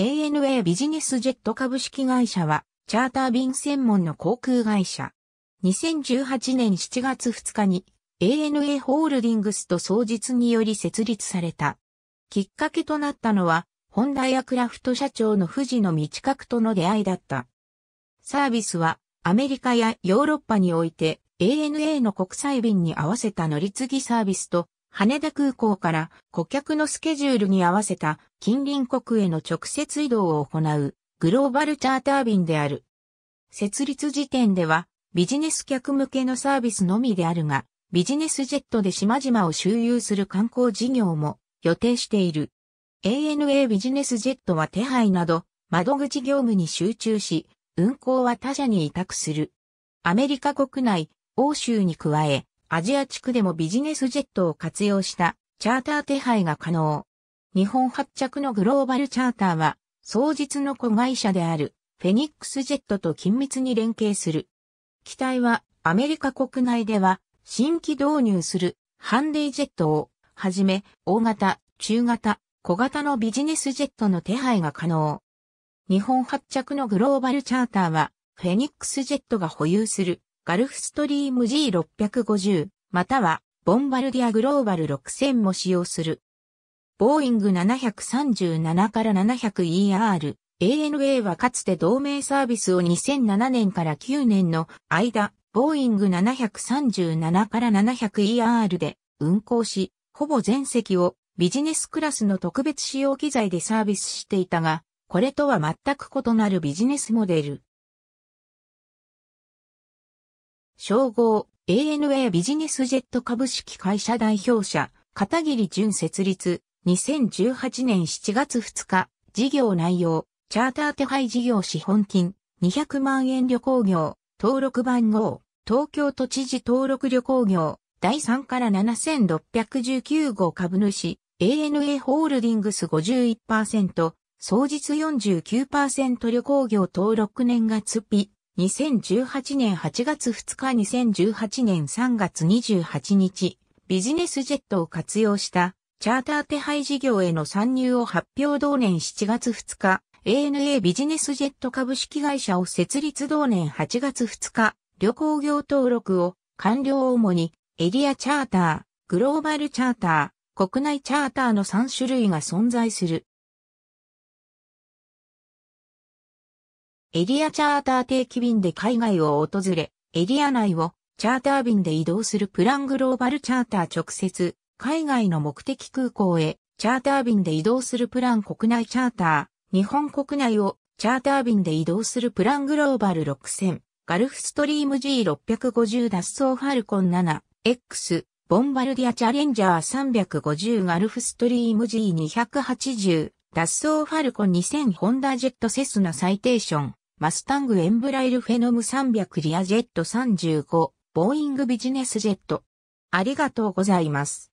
ANA ビジネスジェット株式会社は、チャーター便専門の航空会社。2018年7月2日に ANA ホールディングスと創実により設立された。きっかけとなったのは、ホンダエアクラフト社長の藤野道角との出会いだった。サービスはアメリカやヨーロッパにおいて ANA の国際便に合わせた乗り継ぎサービスと羽田空港から顧客のスケジュールに合わせた近隣国への直接移動を行うグローバルチャーター便である。設立時点ではビジネス客向けのサービスのみであるが、ビジネスジェットで島々を周遊する観光事業も予定している。ANA ビジネスジェットは手配など窓口業務に集中し、運行は他社に委託する。アメリカ国内、欧州に加え、アジア地区でもビジネスジェットを活用したチャーター手配が可能。日本発着のグローバルチャーターは、双日の子会社であるフェニックスジェットと緊密に連携する。機体はアメリカ国内では新規導入するハンディジェットをはじめ大型、中型、小型のビジネスジェットの手配が可能。日本発着のグローバルチャーターはフェニックスジェットが保有するガルフストリーム G650 またはボンバルディアグローバル6000も使用する。ボーイング737から 700ER、ANA はかつて同盟サービスを2007年から9年の間、ボーイング737から 700ER で運行し、ほぼ全席をビジネスクラスの特別使用機材でサービスしていたが、これとは全く異なるビジネスモデル。称号、ANA ビジネスジェット株式会社代表者、片桐淳設立、2018年7月2日、事業内容、チャーター手配事業資本金、200万円旅行業、登録番号、東京都知事登録旅行業、第3から7619号株主、ANA ホールディングス51%、総実49%旅行業登録年月日、2018年8月2日2018年3月28日、ビジネスジェットを活用したチャーター手配事業への参入を発表同年7月2日、ANA ビジネスジェット株式会社を設立同年8月2日、旅行業登録を完了主にエリアチャーター、グローバルチャーター、国内チャーターの3種類が存在する。エリアチャーター定期便で海外を訪れ、エリア内をチャーター便で移動するプラングローバルチャーター直接、海外の目的空港へチャーター便で移動するプラン国内チャーター、日本国内をチャーター便で移動するプラングローバル6000、ガルフストリーム G650 脱走ファルコン 7X、ボンバルディアチャレンジャー350ガルフストリーム G280、脱走ファルコ2000ホンダジェットセスナサイテーション、マスタングエンブライルフェノム300リアジェット35、ボーイングビジネスジェット。ありがとうございます。